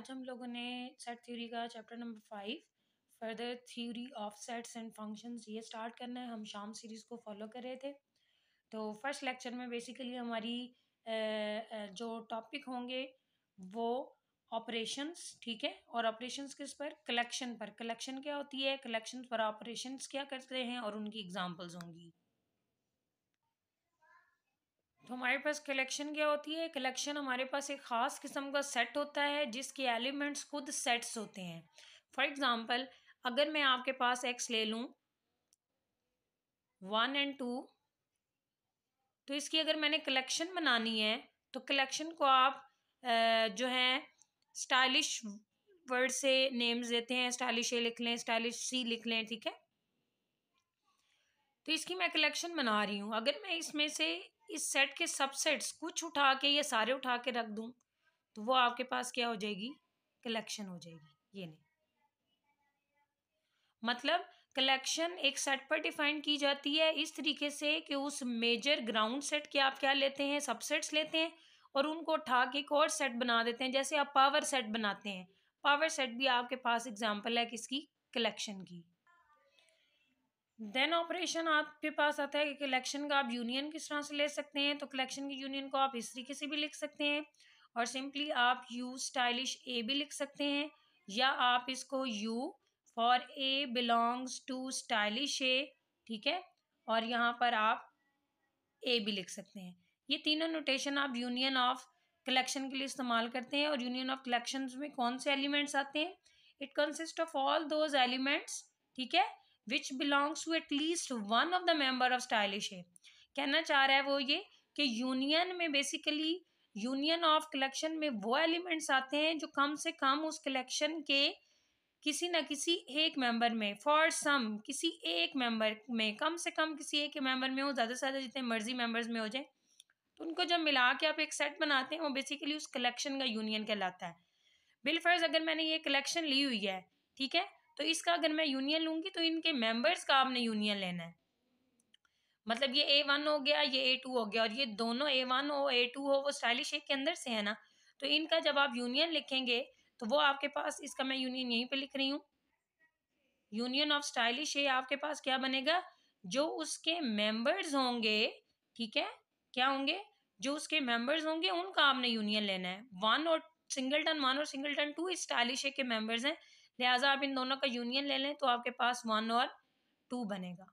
आज हम लोगों ने सेट थ्योरी का chapter number five further theory of sets and functions ये स्टार्ट करना है हम शाम सीरीज़ को फॉलो कर रहे थे तो फर्स्ट लेक्चर में बेसिकली हमारी जो टॉपिक होंगे वो ऑपरेशंस ठीक है और ऑपरेशंस किस पर कलेक्शन पर कलेक्शन क्या होती है कलेक्शन पर ऑपरेशंस क्या करते हैं और उनकी एग्जांपल्स होंगी तो हमारे पास कलेक्शन क्या होती है कलेक्शन हमारे पास एक ख़ास किस्म का सेट होता है जिसके एलिमेंट्स खुद सेट्स होते हैं फॉर एग्ज़ाम्पल अगर मैं आपके पास एक्स ले लूँ वन एंड टू तो इसकी अगर मैंने कलेक्शन बनानी है तो कलेक्शन को आप जो है स्टाइलिश वर्ड से नेम्स देते हैं स्टाइलिश ए लिख लें स्टाइलिश सी लिख लें ठीक है तो इसकी मैं कलेक्शन बना रही हूँ अगर मैं इसमें से इस सेट के सबसेट्स कुछ उठा के या सारे उठा के रख दूँ तो वो आपके पास क्या हो जाएगी कलेक्शन हो जाएगी ये नहीं मतलब कलेक्शन एक सेट पर डिफाइन की जाती है इस तरीके से कि उस मेजर ग्राउंड सेट के आप क्या लेते हैं सबसेट्स लेते हैं और उनको उठा के एक और सेट बना देते हैं जैसे आप पावर सेट बनाते हैं पावर सेट भी आपके पास एग्जाम्पल है किसकी कलेक्शन की देन ऑपरेशन आपके पास आता है कि कलेक्शन का आप यूनियन किस तरह से ले सकते हैं तो कलेक्शन की यूनियन को आप इस तरीके से भी लिख सकते हैं और सिंपली आप यू स्टाइलिश ए भी लिख सकते हैं या आप इसको U for A belongs to stylish A ठीक है और यहाँ पर आप ए भी लिख सकते हैं ये तीनों नोटेशन आप यूनियन ऑफ कलेक्शन के लिए इस्तेमाल करते हैं और यूनियन ऑफ कलेक्शन में कौन से एलिमेंट्स आते हैं it consist of all those elements ठीक है which belongs to at least one of the member of stylish है कहना चाह रहा है वो ये कि यूनियन में बेसिकली यूनियन ऑफ कलेक्शन में वो एलिमेंट्स आते हैं जो कम से कम उस कलेक्शन के किसी ना किसी एक मेंबर में फॉर सम किसी एक मेंबर में कम से कम किसी एक मेंबर में हो ज़्यादा से ज़्यादा जितने मर्जी मेंबर्स में हो जाए तो उनको जब मिला के आप एक सेट बनाते हैं वो बेसिकली उस कलेक्शन का यूनियन कहलाता है बिल फर्ज अगर मैंने ये कलेक्शन ली हुई है ठीक है तो इसका अगर मैं यूनियन लूंगी तो इनके मेंबर्स का आपने यूनियन लेना है मतलब ये ए वन हो गया ये ए टू हो गया और ये दोनों ए वन हो ए टू हो वो स्टाइलिश एक के अंदर से है ना तो इनका जब आप यूनियन लिखेंगे तो वो आपके पास इसका मैं यूनियन यहीं पे लिख रही हूँ यूनियन ऑफ स्टाइलिश ए आपके पास क्या बनेगा जो उसके मेंबर्स होंगे ठीक है क्या होंगे जो उसके मेंबर्स होंगे उनका आपने यूनियन लेना है वन और सिंगल टन वन और सिंगल टन टू स्टाइलिश के मेंबर्स हैं लिहाजा आप इन दोनों का यूनियन ले लें तो आपके पास वन और टू बनेगा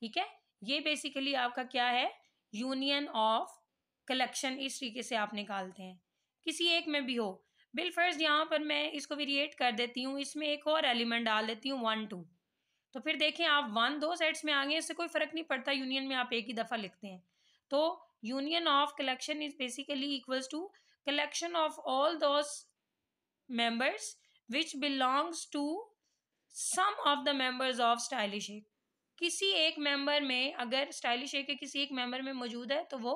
ठीक है ये बेसिकली आपका क्या है यूनियन ऑफ कलेक्शन इस तरीके से आप निकालते हैं किसी एक में भी हो बिल फर्ज यहाँ पर मैं इसको वेरिएट कर देती हूँ इसमें एक और एलिमेंट डाल देती हूँ वन टू तो फिर देखें आप वन दो सेट्स में आगे इससे कोई फ़र्क नहीं पड़ता यूनियन में आप एक ही दफ़ा लिखते हैं तो union of collection is basically equals to collection of all those members which belongs to some of the members of stylish एक किसी एक मेंबर में अगर स्टाइलिश एक के किसी एक मेंबर में मौजूद है तो वो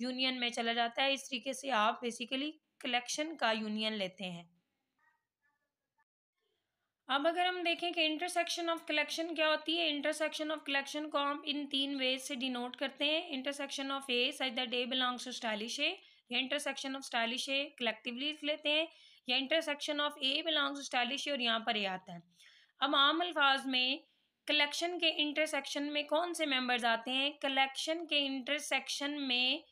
यूनियन में चला जाता है इस तरीके से आप बेसिकली कलेक्शन का यूनियन लेते हैं अब अगर हम देखें कि इंटरसेक्शन ऑफ कलेक्शन क्या होती है इंटरसेक्शन ऑफ कलेक्शन को हम इन तीन वेज से डिनोट करते हैं intersection of A such that belongs to stylish A या intersection of stylish A collectively लिख लेते हैं या intersection of A belongs stylish और यहाँ पर ए आता है अब आम अल्फाज में कलेक्शन के इंटरसेक्शन में कौन से मेंबर्स आते हैं कलेक्शन के इंटरसेक्शन में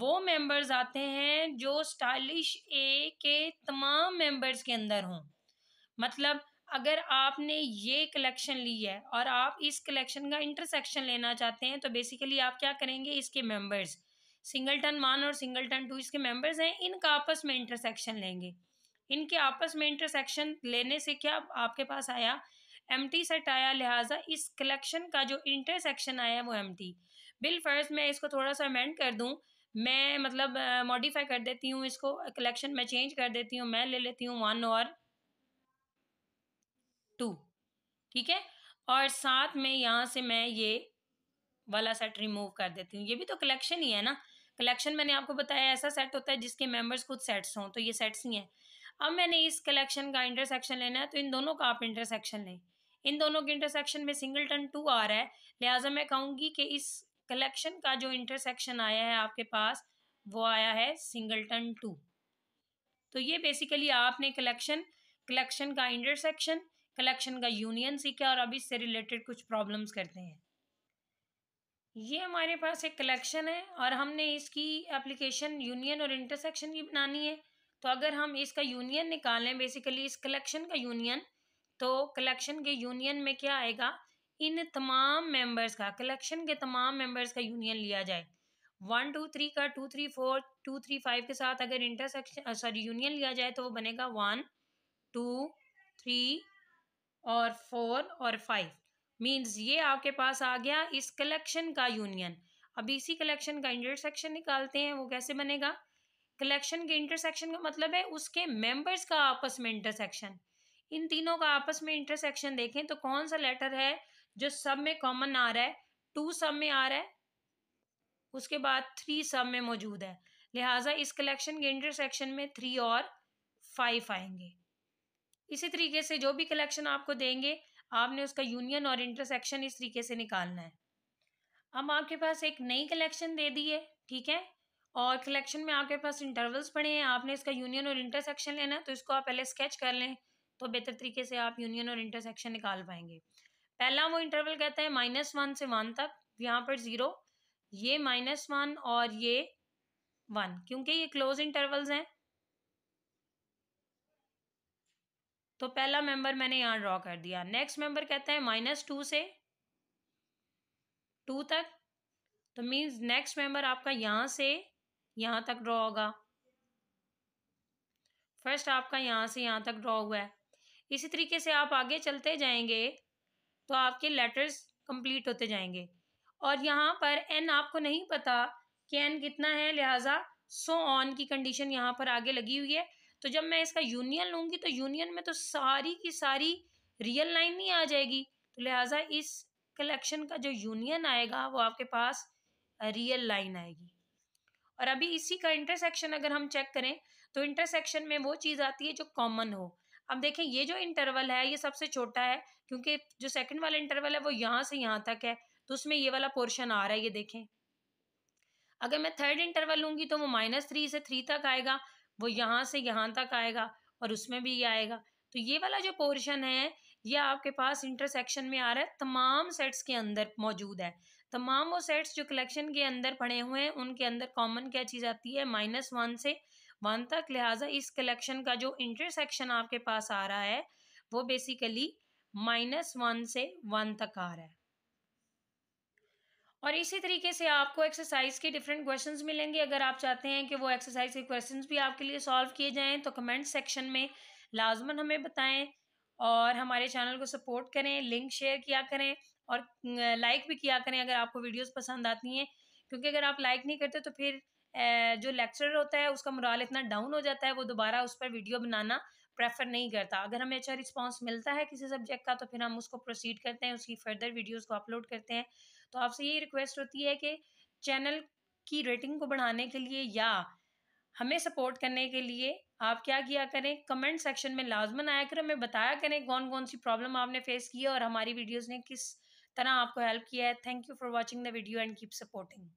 वो मेंबर्स आते हैं जो स्टाइलिश ए के तमाम मेंबर्स के अंदर हों मतलब अगर आपने ये कलेक्शन ली है और आप इस कलेक्शन का इंटरसेक्शन लेना चाहते हैं तो बेसिकली आप क्या करेंगे इसके मेंबर्स सिंगलटन वन और सिंगलटन टू इसके मेंबर्स हैं इनका आपस में इंटरसेक्शन लेंगे इनके आपस में इंटरसेक्शन लेने से क्या आपके पास आया एम टी सेट आया लिहाजा इस कलेक्शन का जो इंटरसेक्शन आया वो एम टी बिल फर्ज मैं इसको थोड़ा सा अमेंड कर दूँ मैं मतलब मॉडिफाई uh, कर देती हूँ इसको कलेक्शन में चेंज कर देती हूँ मैं ले लेती हूँ वन और टू ठीक है और साथ में यहाँ से मैं ये वाला सेट रिमूव कर देती हूँ ये भी तो कलेक्शन ही है ना कलेक्शन मैंने आपको बताया ऐसा सेट होता है जिसके मेंबर्स खुद सेट्स हों तो ये सेट्स ही हैं अब मैंने इस कलेक्शन का इंटरसेक्शन लेना है तो इन दोनों का आप इंटरसेक्शन लें इन दोनों के इंटरसेक्शन में सिंगल टन टू आ रहा है लिहाजा मैं कहूँगी कि इस कलेक्शन का जो इंटरसेक्शन आया है आपके पास वो आया है सिंगल टन टू तो ये बेसिकली आपने कलेक्शन कलेक्शन का इंटरसेक्शन कलेक्शन का यूनियन सीखा और अब इससे रिलेटेड कुछ प्रॉब्लम्स करते हैं ये हमारे पास एक कलेक्शन है और हमने इसकी एप्लीकेशन यूनियन और इंटरसेक्शन की बनानी है तो अगर हम इसका यूनियन निकालें बेसिकली इस कलेक्शन का यूनियन तो कलेक्शन के यूनियन में क्या आएगा इन तमाम मेंबर्स का कलेक्शन के तमाम मेंबर्स का यूनियन लिया जाए वन टू थ्री का two three four two three five के साथ अगर इंटरसेक्शन सॉरी यूनियन लिया जाए तो वो बनेगा वन टू थ्री और फोर और फाइव मीन्स ये आपके पास आ गया इस कलेक्शन का यूनियन अब इसी कलेक्शन का इंटरसेक्शन निकालते हैं वो कैसे बनेगा कलेक्शन के इंटरसेक्शन का मतलब है उसके मेंबर्स का आपस में इंटरसेक्शन इन तीनों का आपस में इंटरसेक्शन देखें तो कौन सा लेटर है जो सब में कॉमन आ रहा है टू सब में आ रहा है उसके बाद थ्री सब में मौजूद है लिहाजा इस कलेक्शन के इंटरसेक्शन में थ्री और फाइव आएंगे इसी तरीके से जो भी कलेक्शन आपको देंगे आपने उसका यूनियन और इंटरसेक्शन इस तरीके से निकालना है अब आपके पास एक नई कलेक्शन दे दी है ठीक है और कलेक्शन में आपके पास इंटरवल्स पड़े हैं आपने इसका यूनियन और इंटरसेक्शन लेना तो इसको आप पहले स्केच कर लें तो बेहतर तरीके से आप यूनियन और इंटरसेक्शन निकाल पाएंगे पहला वो इंटरवल कहता है माइनस वन से वन तक यहाँ पर ज़ीरो ये माइनस वन और ये वन क्योंकि ये क्लोज इंटरवल्स हैं तो पहला मेंबर मैंने यहाँ ड्रॉ कर दिया नेक्स्ट मेंबर कहता है माइनस टू से टू तक तो मीन्स नेक्स्ट मेंबर आपका यहाँ से यहाँ तक ड्रॉ होगा फर्स्ट आपका यहाँ से यहाँ तक ड्रॉ हुआ है इसी तरीके से आप आगे चलते जाएंगे तो आपके लेटर्स कंप्लीट होते जाएंगे और यहाँ पर एन आपको नहीं पता कि एन कितना है लिहाजा सो ऑन की कंडीशन यहाँ पर आगे लगी हुई है तो जब मैं इसका यूनियन लूँगी तो यूनियन में तो सारी की सारी रियल लाइन नहीं आ जाएगी तो लिहाजा इस कलेक्शन का जो यूनियन आएगा वो आपके पास रियल लाइन आएगी और अभी इसी का इंटरसेक्शन अगर हम चेक करें तो इंटरसेक्शन में वो चीज़ आती है जो कॉमन हो अब देखें ये जो इंटरवल है ये सबसे छोटा है क्योंकि जो सेकंड वाला इंटरवल है वो यहाँ से यहाँ तक है तो उसमें ये वाला पोर्शन आ रहा है ये देखें अगर मैं थर्ड इंटरवल लूँगी तो वो माइनस थ्री से थ्री तक आएगा वो यहाँ से यहाँ तक आएगा और उसमें भी ये आएगा तो ये वाला जो पोर्शन है ये आपके पास इंटरसेक्शन में आ रहा है तमाम सेट्स के अंदर मौजूद है तमाम वो सेट्स जो कलेक्शन के अंदर पड़े हुए हैं उनके अंदर कॉमन क्या चीज़ आती है माइनस वन से वन तक लिहाजा इस कलेक्शन का जो इंटरसेक्शन आपके पास आ रहा है वो बेसिकली माइनस वन से वन तक आ रहा है और इसी तरीके से आपको एक्सरसाइज के डिफरेंट क्वेश्चंस मिलेंगे अगर आप चाहते हैं कि वो एक्सरसाइज के क्वेश्चंस भी आपके लिए सॉल्व किए जाएं तो कमेंट सेक्शन में लाजमन हमें बताएं और हमारे चैनल को सपोर्ट करें लिंक शेयर किया करें और लाइक भी किया करें अगर आपको वीडियोस पसंद आती हैं क्योंकि अगर आप लाइक नहीं करते तो फिर जो लेक्चरर होता है उसका मुराल इतना डाउन हो जाता है वो दोबारा उस पर वीडियो बनाना प्रेफर नहीं करता अगर हमें अच्छा रिस्पांस मिलता है किसी सब्जेक्ट का तो फिर हम उसको प्रोसीड करते हैं उसकी फर्दर वीडियोज़ को अपलोड करते हैं तो आपसे ये रिक्वेस्ट होती है कि चैनल की रेटिंग को बढ़ाने के लिए या हमें सपोर्ट करने के लिए आप क्या किया करें कमेंट सेक्शन में लाजमन आया करें हमें बताया करें कौन कौन सी प्रॉब्लम आपने फेस की है और हमारी वीडियोज़ ने किस तरह आपको हेल्प किया है thank you for watching the video and keep supporting